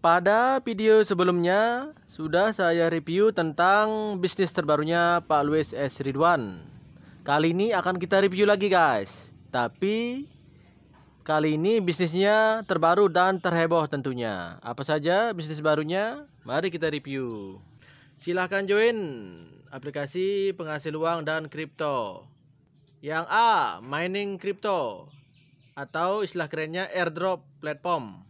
Pada video sebelumnya sudah saya review tentang bisnis terbarunya Pak Louis S. Ridwan. Kali ini akan kita review lagi guys. Tapi kali ini bisnisnya terbaru dan terheboh tentunya. Apa saja bisnis barunya? Mari kita review. Silahkan join aplikasi penghasil uang dan kripto. Yang A, mining kripto atau istilah kerennya airdrop platform.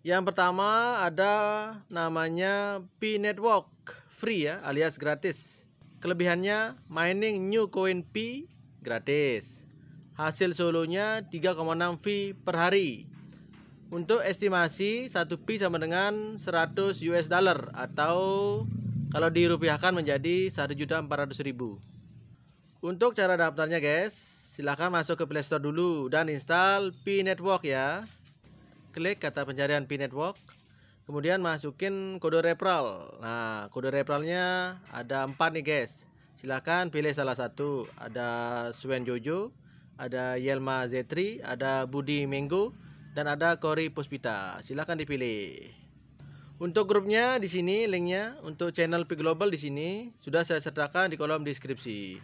Yang pertama ada namanya P Network free ya alias gratis. Kelebihannya mining new coin P gratis. Hasil solonya 3,6 V per hari. Untuk estimasi 1 P sama dengan 100 US dollar atau kalau dirupiahkan menjadi 1.400.000. Untuk cara daftarnya guys, silahkan masuk ke Play Store dulu dan install P Network ya klik kata pencarian P Network, kemudian masukin kode referral. Nah, kode referralnya ada empat nih guys. Silahkan pilih salah satu. Ada Swen Jojo, ada Yelma Zetri, ada Budi Minggu, dan ada Kori Puspita. Silahkan dipilih. Untuk grupnya di sini linknya, untuk channel P Global di sini sudah saya sertakan di kolom deskripsi.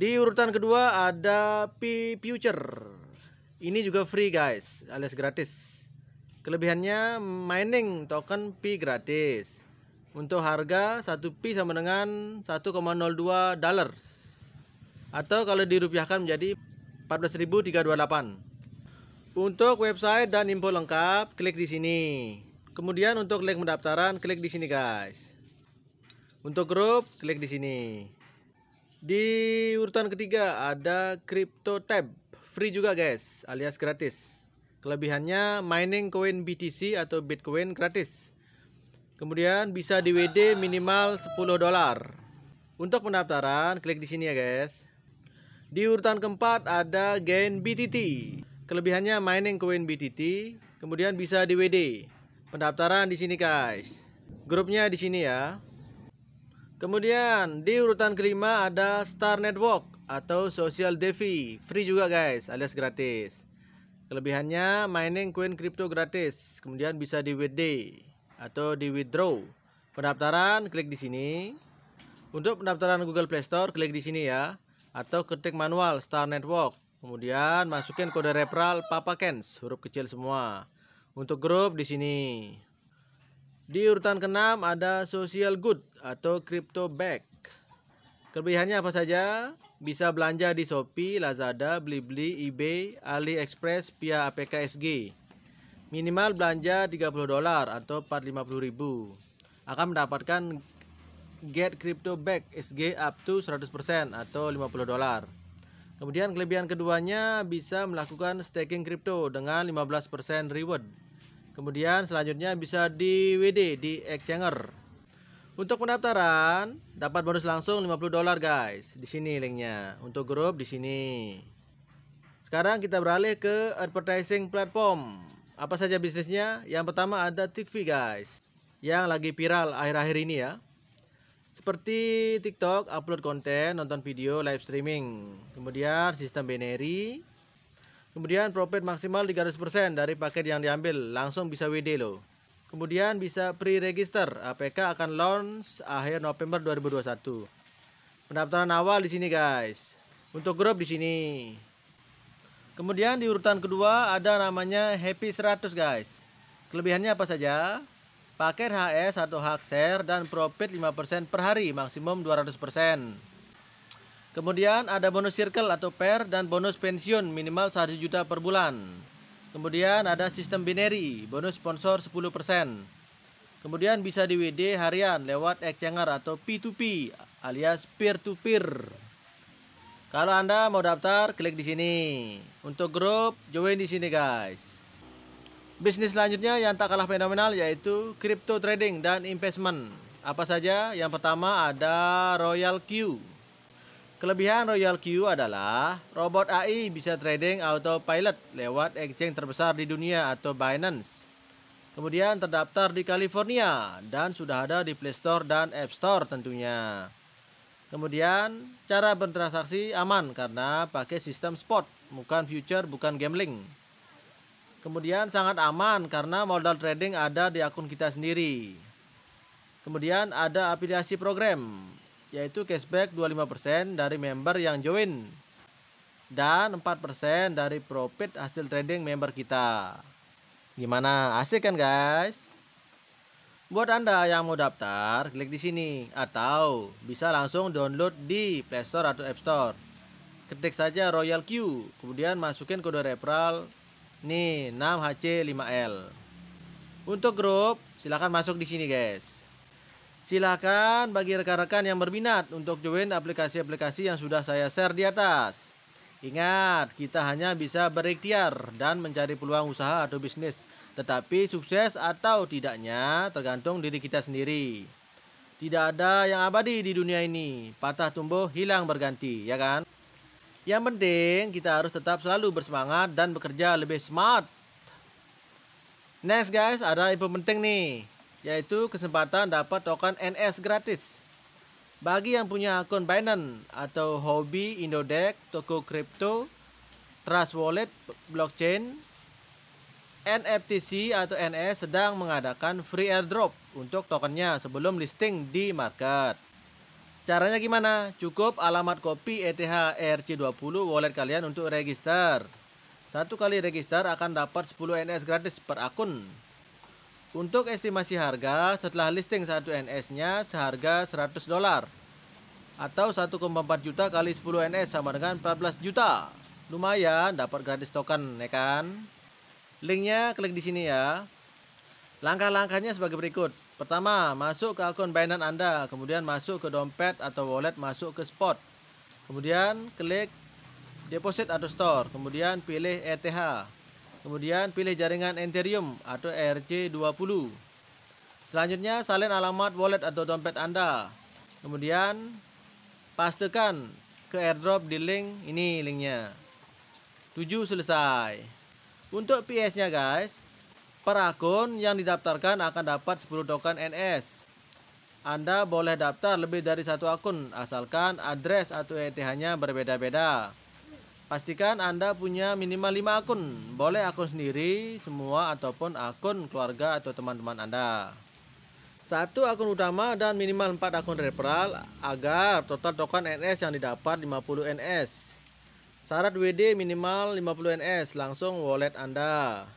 Di urutan kedua ada P Future. Ini juga free guys, alias gratis. Kelebihannya mining token P gratis. Untuk harga 1 P sama dengan 1,02 dollars atau kalau dirupiahkan menjadi 14.328. Untuk website dan info lengkap klik di sini. Kemudian untuk link pendaftaran klik di sini guys. Untuk grup klik di sini. Di urutan ketiga ada crypto tab free juga guys alias gratis. Kelebihannya mining koin BTC atau Bitcoin gratis. Kemudian bisa di WD minimal 10 dolar. Untuk pendaftaran klik di sini ya guys. Di urutan keempat ada Gain BTT. Kelebihannya mining koin BTT, kemudian bisa di WD. Pendaftaran di sini guys. Grupnya di sini ya. Kemudian di urutan kelima ada Star Network atau Social Devi, free juga guys, alias gratis. Kelebihannya mining koin kripto gratis, kemudian bisa di WD atau di withdraw. Pendaftaran klik di sini. Untuk pendaftaran Google Play Store klik di sini ya atau ketik manual Star Network. Kemudian masukin kode referral Papa Kens huruf kecil semua. Untuk grup di sini. Di urutan keenam ada social good atau crypto back. Kelebihannya apa saja? Bisa belanja di Shopee, Lazada, Blibli, eBay, AliExpress, via APK Minimal belanja 30 dolar atau 450 ribu. Akan mendapatkan Get Crypto Back SG up to 100% atau 50 dolar. Kemudian kelebihan keduanya bisa melakukan staking crypto dengan 15% reward. Kemudian selanjutnya bisa di WD di Exchanger untuk pendaftaran dapat bonus langsung 50 dolar guys. Di sini linknya. Untuk grup di sini. Sekarang kita beralih ke advertising platform. Apa saja bisnisnya? Yang pertama ada TV guys. Yang lagi viral akhir-akhir ini ya. Seperti TikTok, upload konten, nonton video, live streaming. Kemudian sistem binary. Kemudian profit maksimal 300% dari paket yang diambil. Langsung bisa WD loh. Kemudian bisa pre-register. APK akan launch akhir November 2021. Pendaftaran awal di sini guys. Untuk grup di sini. Kemudian di urutan kedua ada namanya Happy 100 guys. Kelebihannya apa saja? Paket HS atau hak share dan profit 5% per hari maksimum 200%. Kemudian ada bonus circle atau pair dan bonus pensiun minimal 1 juta per bulan. Kemudian ada sistem binary, bonus sponsor 10%. Kemudian bisa di WD harian lewat exchanger atau P2P alias peer to peer. Kalau Anda mau daftar, klik di sini. Untuk grup, join di sini guys. Bisnis selanjutnya yang tak kalah fenomenal yaitu crypto trading dan investment. Apa saja? Yang pertama ada Royal Q. Kelebihan Royal Q adalah robot AI bisa trading autopilot lewat exchange terbesar di dunia atau Binance. Kemudian terdaftar di California dan sudah ada di Play Store dan App Store tentunya. Kemudian cara bertransaksi aman karena pakai sistem spot, bukan future, bukan gambling. Kemudian sangat aman karena modal trading ada di akun kita sendiri. Kemudian ada afiliasi program yaitu cashback 25% dari member yang join dan 4% dari profit hasil trading member kita. Gimana? Asik kan, guys? Buat Anda yang mau daftar, klik di sini atau bisa langsung download di Play Store atau App Store. Ketik saja Royal Q, kemudian masukin kode referral nih 6HC5L. Untuk grup, silahkan masuk di sini, guys silahkan bagi rekan-rekan yang berminat untuk join aplikasi-aplikasi yang sudah saya share di atas. Ingat, kita hanya bisa berikhtiar dan mencari peluang usaha atau bisnis, tetapi sukses atau tidaknya tergantung diri kita sendiri. Tidak ada yang abadi di dunia ini, patah tumbuh, hilang berganti, ya kan? Yang penting kita harus tetap selalu bersemangat dan bekerja lebih smart. Next guys, ada info penting nih yaitu kesempatan dapat token NS gratis. Bagi yang punya akun Binance atau hobi Indodex, toko kripto, Trust Wallet, blockchain, NFTC atau NS sedang mengadakan free airdrop untuk tokennya sebelum listing di market. Caranya gimana? Cukup alamat kopi ETH ERC20 wallet kalian untuk register. Satu kali register akan dapat 10 NS gratis per akun untuk estimasi harga, setelah listing satu NS-nya seharga 100 dolar atau 1,4 juta kali 10 NS sama dengan 14 juta. Lumayan dapat gratis token, ya kan? Linknya klik di sini ya. Langkah-langkahnya sebagai berikut. Pertama, masuk ke akun Binance Anda, kemudian masuk ke dompet atau wallet, masuk ke spot. Kemudian klik deposit atau store, kemudian pilih ETH. Kemudian pilih jaringan Ethereum atau ERC20. Selanjutnya salin alamat wallet atau dompet Anda. Kemudian pastekan ke airdrop di link ini linknya. 7 selesai. Untuk PS-nya guys, per akun yang didaftarkan akan dapat 10 token NS. Anda boleh daftar lebih dari satu akun asalkan address atau ETH-nya berbeda-beda. Pastikan Anda punya minimal 5 akun, boleh akun sendiri, semua, ataupun akun keluarga atau teman-teman Anda. Satu akun utama dan minimal 4 akun referral agar total token NS yang didapat 50 NS. Syarat WD minimal 50 NS langsung wallet Anda.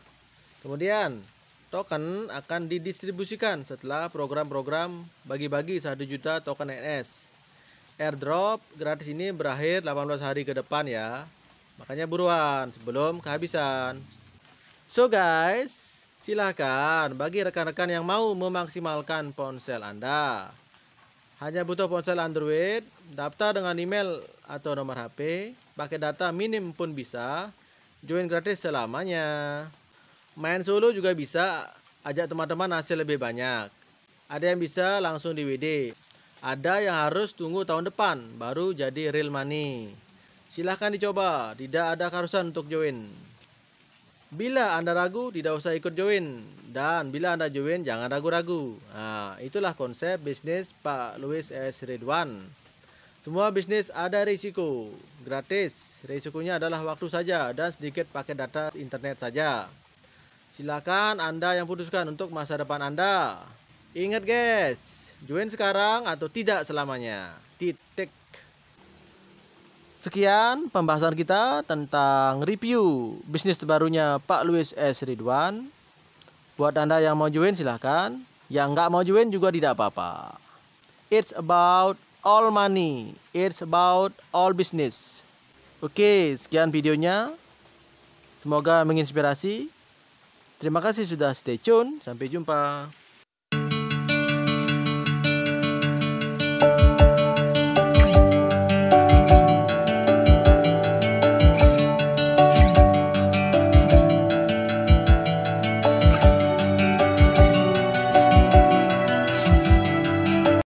Kemudian, token akan didistribusikan setelah program-program bagi-bagi 1 juta token NS. Airdrop gratis ini berakhir 18 hari ke depan ya. Makanya buruan sebelum kehabisan. So guys, silahkan bagi rekan-rekan yang mau memaksimalkan ponsel Anda. Hanya butuh ponsel Android, daftar dengan email atau nomor HP, pakai data minim pun bisa, join gratis selamanya. Main solo juga bisa, ajak teman-teman hasil lebih banyak. Ada yang bisa langsung di WD, ada yang harus tunggu tahun depan baru jadi real money. Silahkan dicoba, tidak ada keharusan untuk join. Bila Anda ragu, tidak usah ikut join. Dan bila Anda join, jangan ragu-ragu. Nah, itulah konsep bisnis Pak Louis S. Ridwan. Semua bisnis ada risiko. Gratis. Risikonya adalah waktu saja dan sedikit pakai data internet saja. Silakan Anda yang putuskan untuk masa depan Anda. Ingat guys, join sekarang atau tidak selamanya. Sekian pembahasan kita tentang review bisnis terbarunya Pak Louis S. Ridwan. Buat Anda yang mau join silahkan. Yang nggak mau join juga tidak apa-apa. It's about all money. It's about all business. Oke, sekian videonya. Semoga menginspirasi. Terima kasih sudah stay tune. Sampai jumpa.